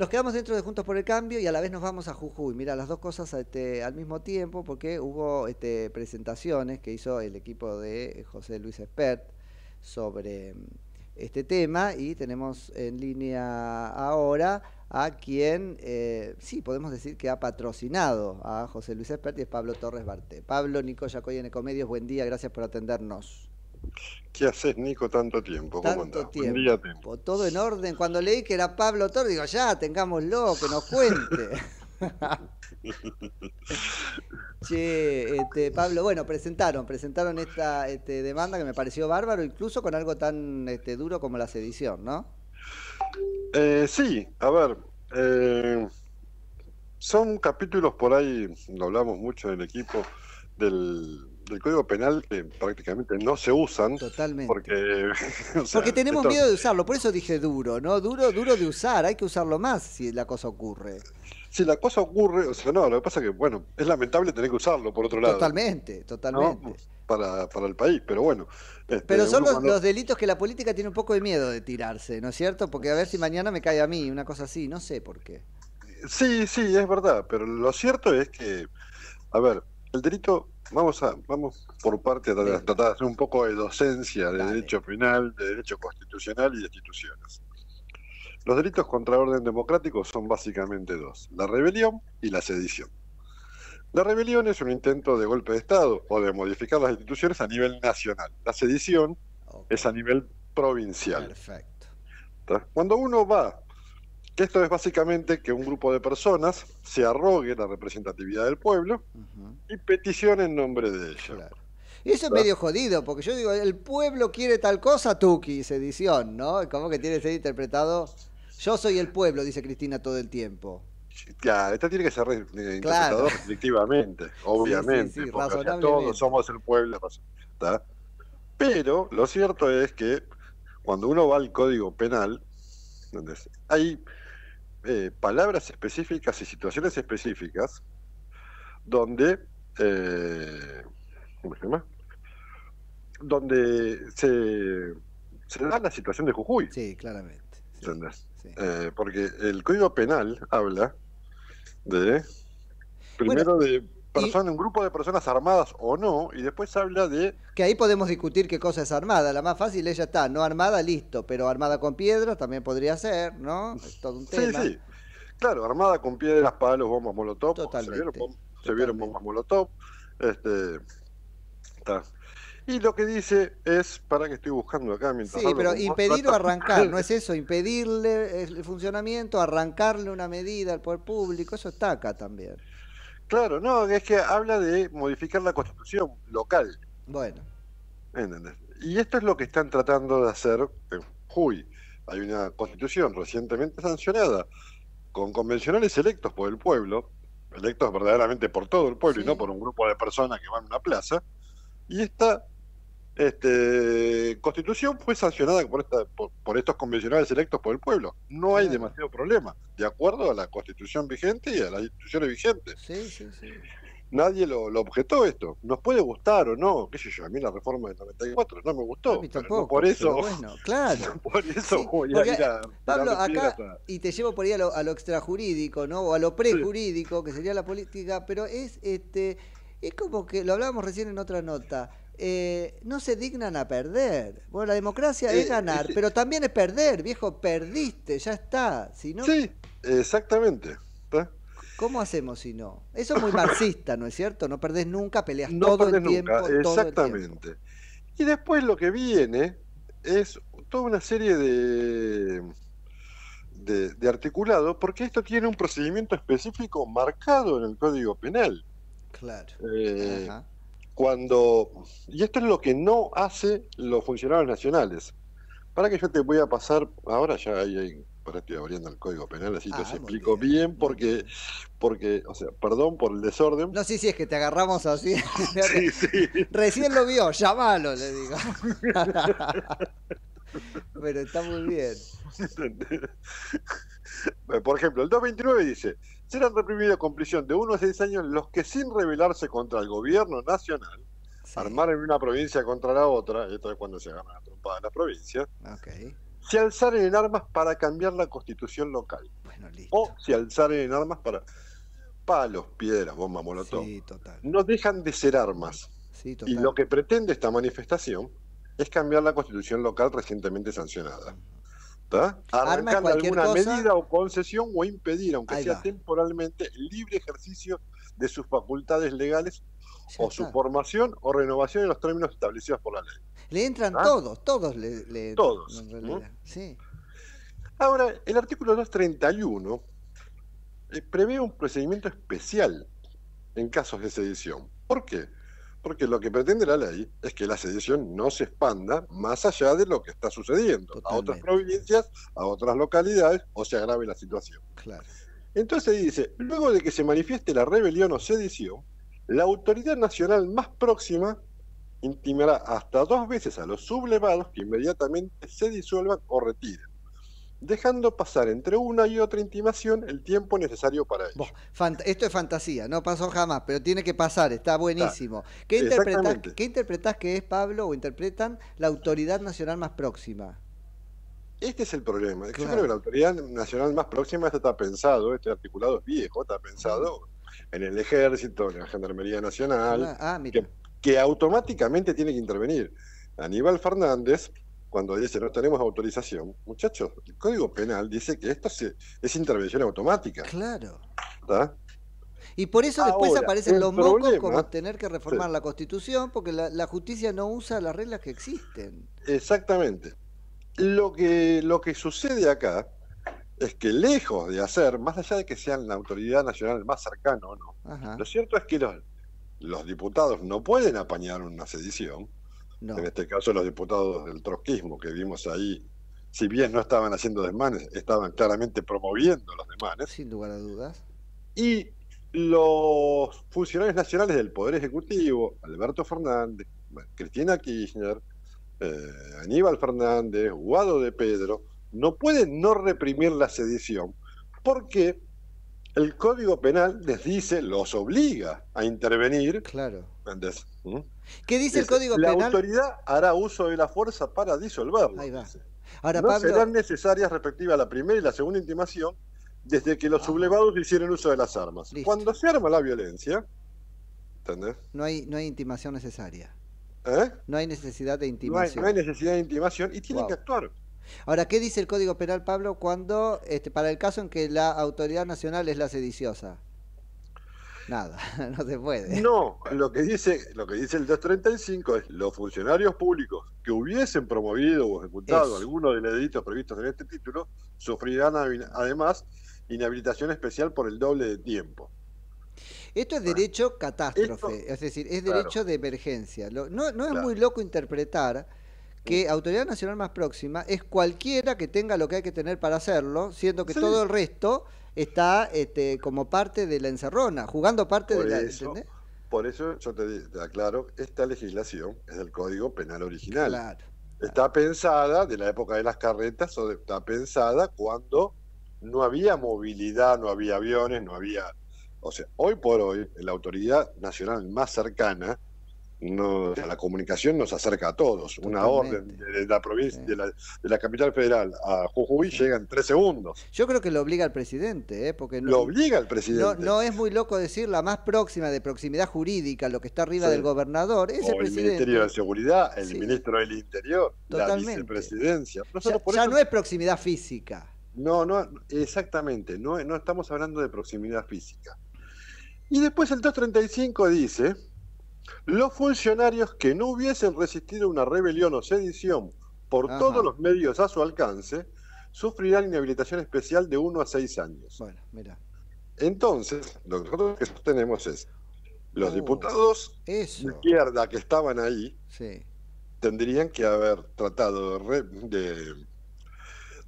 Nos quedamos dentro de Juntos por el Cambio y a la vez nos vamos a Jujuy. Mira, las dos cosas este, al mismo tiempo, porque hubo este, presentaciones que hizo el equipo de José Luis Espert sobre mm, este tema y tenemos en línea ahora a quien, eh, sí, podemos decir que ha patrocinado a José Luis Espert y es Pablo Torres Barte. Pablo, Nico Yacoy en Ecomedios, buen día, gracias por atendernos. ¿Qué haces, Nico, tanto tiempo? tanto tiempo. Todo en orden. Cuando leí que era Pablo Tor, digo, ya, tengámoslo, que nos cuente. che, este, Pablo, bueno, presentaron, presentaron esta este, demanda que me pareció bárbaro, incluso con algo tan este, duro como la sedición, ¿no? Eh, sí, a ver, eh, son capítulos por ahí, lo hablamos mucho del equipo, del, del Código Penal que prácticamente no se usan. Totalmente. Porque, porque tenemos miedo de usarlo, por eso dije duro, ¿no? Duro, duro de usar, hay que usarlo más si la cosa ocurre. Si la cosa ocurre, o sea, no, lo que pasa es que, bueno, es lamentable tener que usarlo, por otro lado. Totalmente, totalmente. Para, el país, pero bueno. Este, pero son los, los, delitos que la política tiene un poco de miedo de tirarse, ¿no es cierto? Porque a ver si mañana me cae a mí, una cosa así, no sé por qué. Sí, sí, es verdad, pero lo cierto es que, a ver, el delito, vamos a vamos por parte de, tratar de hacer un poco de docencia de derecho penal, de derecho constitucional y de instituciones. Los delitos contra orden democrático son básicamente dos, la rebelión y la sedición. La rebelión es un intento de golpe de Estado o de modificar las instituciones a nivel nacional. La sedición es a nivel provincial. Perfecto. Cuando uno va que esto es básicamente que un grupo de personas se arrogue la representatividad del pueblo y peticione en nombre de ella. Y eso es medio jodido, porque yo digo, el pueblo quiere tal cosa, Tuki, sedición, ¿no? Como que tiene que ser interpretado, yo soy el pueblo, dice Cristina todo el tiempo. Claro, esto tiene que ser eh, interpretado restrictivamente, obviamente, porque todos somos el pueblo. ¿verdad? Pero lo cierto es que cuando uno va al código penal, donde hay eh, palabras específicas y situaciones específicas donde, eh, ¿cómo se llama? donde se, da la situación de Jujuy. Sí, claramente. Eh, porque el Código Penal habla de, primero de persona, un grupo de personas armadas o no, y después habla de... Que ahí podemos discutir qué cosa es armada, la más fácil ella está, no armada, listo, pero armada con piedras también podría ser, ¿no? Es todo un tema. Sí, sí, claro, armada con piedras, palos, bombas, molotov, Totalmente. se vieron, bombas molotov, este... Y lo que dice es, para que estoy buscando acá mientras... Sí, pero impedir o arrancar, ¿no es eso? Impedirle el funcionamiento, arrancarle una medida al poder público, eso está acá también. Claro, no, es que habla de modificar la constitución local. Bueno. ¿Entendés? Y esto es lo que están tratando de hacer en Hay una constitución recientemente sancionada con convencionales electos por el pueblo, electos verdaderamente por todo el pueblo y no por un grupo de personas que van a una plaza, y está este, Constitución fue sancionada por, esta, por, estos convencionales electos por el pueblo. No hay demasiado problema, de acuerdo a la Constitución vigente y a las instituciones vigentes. Sí, sí, sí. Nadie lo, objetó esto. Nos puede gustar o no, qué sé yo, a mí la reforma del 94 no me gustó. por eso, bueno, claro. por eso voy a Pablo, acá, y te llevo por ahí a lo, extrajurídico, ¿no? O a lo prejurídico, que sería la política, pero es, este, es como que lo hablábamos recién en otra nota eh, no se dignan a perder. Bueno, la democracia eh, es ganar, eh, pero también es perder, viejo, perdiste, ya está. Si no... Sí, exactamente. ¿Cómo hacemos si no? Eso es muy marxista, ¿no es cierto? No perdés nunca, peleas todo, el tiempo, exactamente. Y después lo que viene es toda una serie de, de, de porque esto tiene un procedimiento específico marcado en el Código Penal. Claro. Ajá cuando, y esto es lo que no hace los funcionarios nacionales. Para que yo te voy a pasar, ahora ya estoy abriendo el código penal, así te ah, explico bien, porque, porque, o sea, perdón por el desorden. No, sí, sí, es que te agarramos así. Recién lo vio, llámalo, le digo. Pero está muy bien. Por ejemplo, el 229 dice, serán reprimidos con prisión de unos a 6 años los que sin rebelarse contra el gobierno nacional, armar en una provincia contra la otra, esto es cuando se agarran la trompada las la provincia, se alzaren en armas para cambiar la constitución local. O se alzaren en armas para palos, piedras, bombas, molotov. No dejan de ser armas. Y lo que pretende esta manifestación es cambiar la constitución local recientemente sancionada. ¿ah? arrancando alguna medida o concesión o impedir, aunque sea temporalmente, el libre ejercicio de sus facultades legales o su formación o renovación en los términos establecidos por la ley. Le entran ¿Ah? todos, todos le, le todos. Ahora, el artículo 231 eh, prevé un procedimiento especial en casos de sedición. ¿Por qué? porque lo que pretende la ley es que la sedición no se expanda más allá de lo que está sucediendo a otras provincias, a otras localidades o se agrave la situación. Entonces dice, luego de que se manifieste la rebelión o sedición, la autoridad nacional más próxima intimará hasta dos veces a los sublevados que inmediatamente se disuelvan o retiren dejando pasar entre una y otra intimación el tiempo necesario para ello. Esto es fantasía, no pasó jamás, pero tiene que pasar, está buenísimo. ¿Qué, interpretás, que es, Pablo, o interpretan la autoridad nacional más próxima? Este es el problema. Claro. que la autoridad nacional más próxima está pensado, este articulado es viejo, está pensado en el ejército, en la Gendarmería Nacional, ah, ah, que automáticamente tiene que intervenir. Aníbal Fernández cuando dice no tenemos autorización, muchachos, el Código Penal dice que esto es intervención automática. Claro. Y por eso después aparecen los mocos como tener que reformar la Constitución, porque la, justicia no usa las reglas que existen. Exactamente. Lo que, lo que sucede acá es que lejos de hacer, más allá de que sean la autoridad nacional más cercana o no, lo cierto es que los, los diputados no pueden apañar una sedición, en este caso, los diputados del trotskismo que vimos ahí, si bien no estaban haciendo desmanes, estaban claramente promoviendo los desmanes. Sin lugar a dudas. Y los funcionarios nacionales del Poder Ejecutivo, Alberto Fernández, Cristina Kirchner, eh, Aníbal Fernández, Guado de Pedro, no pueden no reprimir la sedición porque el Código Penal les dice, los obliga a intervenir. Claro. ¿Qué dice el Código Penal? La autoridad hará uso de la fuerza para disolverlo. Ahí va. Ahora, no serán necesarias respectivas la primera y la segunda intimación desde que los ah. sublevados hicieron uso de las armas. Cuando se arma la violencia, ¿entendés? No hay, no hay intimación necesaria. ¿Eh? No hay necesidad de intimación. No hay, necesidad de intimación y tienen que actuar. Ahora, ¿qué dice el Código Penal, Pablo, cuando este, para el caso en que la autoridad nacional es la sediciosa? Nada, no se puede. No, lo que dice, lo que dice el 235 es los funcionarios públicos que hubiesen promovido o ejecutado alguno de los delitos previstos en este título sufrirán además inhabilitación especial por el doble de tiempo. Esto es derecho catástrofe, es decir, es derecho de emergencia. no, es muy loco interpretar que autoridad nacional más próxima es cualquiera que tenga lo que hay que tener para hacerlo, siendo que todo el resto está este, como parte de la encerrona, jugando parte de la... por eso yo te, aclaro, esta legislación es del Código Penal original. Está pensada de la época de las carretas, o está pensada cuando no había movilidad, no había aviones, no había... O sea, hoy por hoy, la autoridad nacional más cercana no, la comunicación nos acerca a todos. Una orden de, la provincia, de, la, capital federal a Jujuy llega en tres segundos. Yo creo que lo obliga al presidente, ¿eh? porque no, lo obliga al presidente. No, es muy loco decir la más próxima de proximidad jurídica, lo que está arriba del gobernador, o el, Ministerio de Seguridad, el ministro del Interior, la vicepresidencia. Ya, no es proximidad física. No, no, exactamente. No, no estamos hablando de proximidad física. Y después el 235 dice los funcionarios que no hubiesen resistido una rebelión o sedición por todos los medios a su alcance sufrirán inhabilitación especial de uno a seis años. mira. Entonces, lo que nosotros tenemos es, los diputados de izquierda que estaban ahí tendrían que haber tratado de,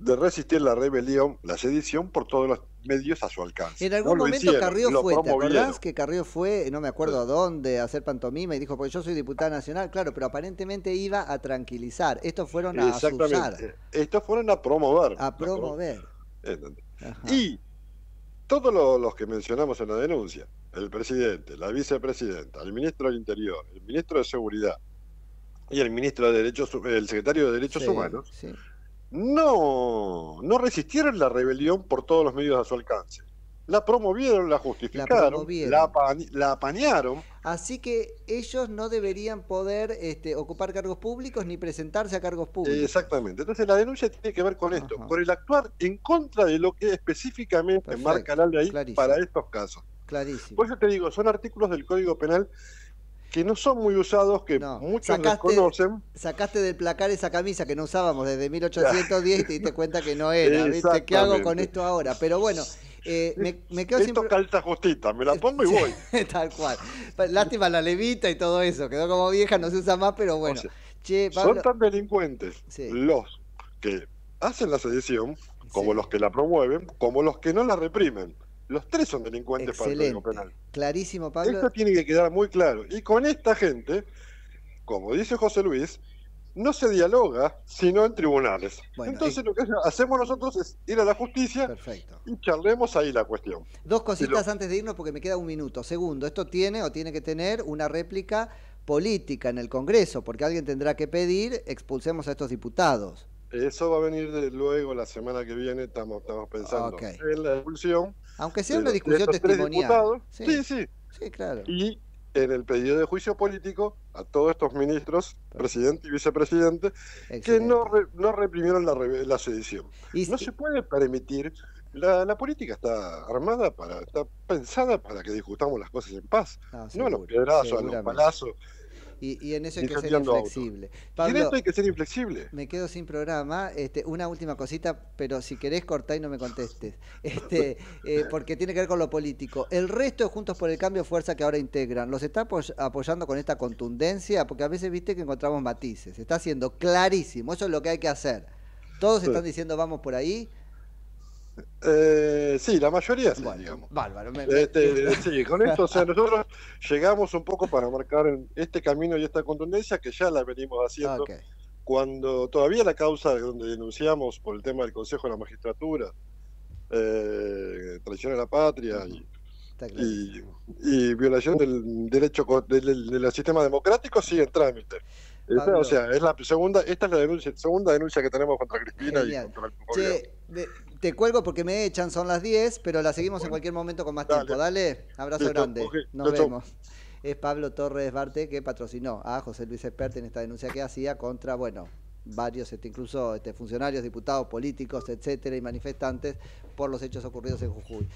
de, resistir la rebelión, la sedición, por todos los medios a su alcance. En algún momento Carrió fue, ¿te acordás que Carrió fue, no me acuerdo a dónde, a hacer pantomima y dijo, porque yo soy diputada nacional? Claro, pero aparentemente iba a tranquilizar. Estos fueron a asustar. Estos fueron a promover. A promover. Y todos los, que mencionamos en la denuncia, el presidente, la vicepresidenta, el ministro del Interior, el ministro de Seguridad y el ministro de Derechos, el secretario de Derechos Humanos, no, no resistieron la rebelión por todos los medios a su alcance. La promovieron, la justificaron, la, apañaron. Así que ellos no deberían poder este, ocupar cargos públicos ni presentarse a cargos públicos. Exactamente. Entonces la denuncia tiene que ver con esto, por el actuar en contra de lo que específicamente marca la ley para estos casos. Clarísimo. Por eso te digo, son artículos del Código Penal que no son muy usados, que no. muchos conocen. Sacaste del placar esa camisa que no usábamos desde 1810 y te diste cuenta que no era. ¿Qué hago con esto ahora? Pero bueno, eh, me, quedo Esto calza justita, me la pongo y voy. Tal cual. Lástima la levita y todo eso, quedó como vieja, no se usa más, pero bueno. Son tan delincuentes los que hacen la sedición, como los que la promueven, como los que no la reprimen. Los tres son delincuentes Excelente. para el Penal. Clarísimo, Pablo. Esto tiene que quedar muy claro. Y con esta gente, como dice José Luis, no se dialoga sino en tribunales. Entonces lo que hacemos nosotros es ir a la justicia y charlemos ahí la cuestión. Dos cositas antes de irnos porque me queda un minuto. Segundo, esto tiene o tiene que tener una réplica política en el Congreso, porque alguien tendrá que pedir expulsemos a estos diputados. Eso va a venir de luego la semana que viene, estamos, pensando en la expulsión. Aunque sea una discusión de testimonial. Sí. sí. sí, claro. Y en el pedido de juicio político a todos estos ministros, presidente y vicepresidente, que no, no reprimieron la, la sedición. no se puede permitir la, la, política está armada para, está pensada para que discutamos las cosas en paz, ah, no, no a los piedrazos, a los palazos, y, en eso hay que ser inflexible. Pablo, en esto hay que ser inflexible. Me quedo sin programa. Este, una última cosita, pero si querés cortar y no me contestes. Este, eh, porque tiene que ver con lo político. El resto de Juntos por el Cambio, Fuerza que ahora integran, ¿los está apoyando con esta contundencia? Porque a veces viste que encontramos matices. Está siendo clarísimo. Eso es lo que hay que hacer. Todos están diciendo vamos por ahí eh, sí, la mayoría sí, digamos. Este, sí, con esto, o sea, nosotros llegamos un poco para marcar este camino y esta contundencia que ya la venimos haciendo. Cuando todavía la causa donde denunciamos por el tema del Consejo de la Magistratura, eh, traición a la patria y, violación del derecho del, sistema democrático, sigue en trámite. o sea, es la segunda, esta es la denuncia, segunda denuncia que tenemos contra Cristina y contra el gobierno. Sí, de, te cuelgo porque me echan, son las 10, pero la seguimos en cualquier momento con más tiempo. Dale, abrazo grande. Nos vemos. Es Pablo Torres Barte que patrocinó a José Luis Esperte en esta denuncia que hacía contra, bueno, varios, este, incluso este, funcionarios, diputados, políticos, etcétera, y manifestantes por los hechos ocurridos en Jujuy.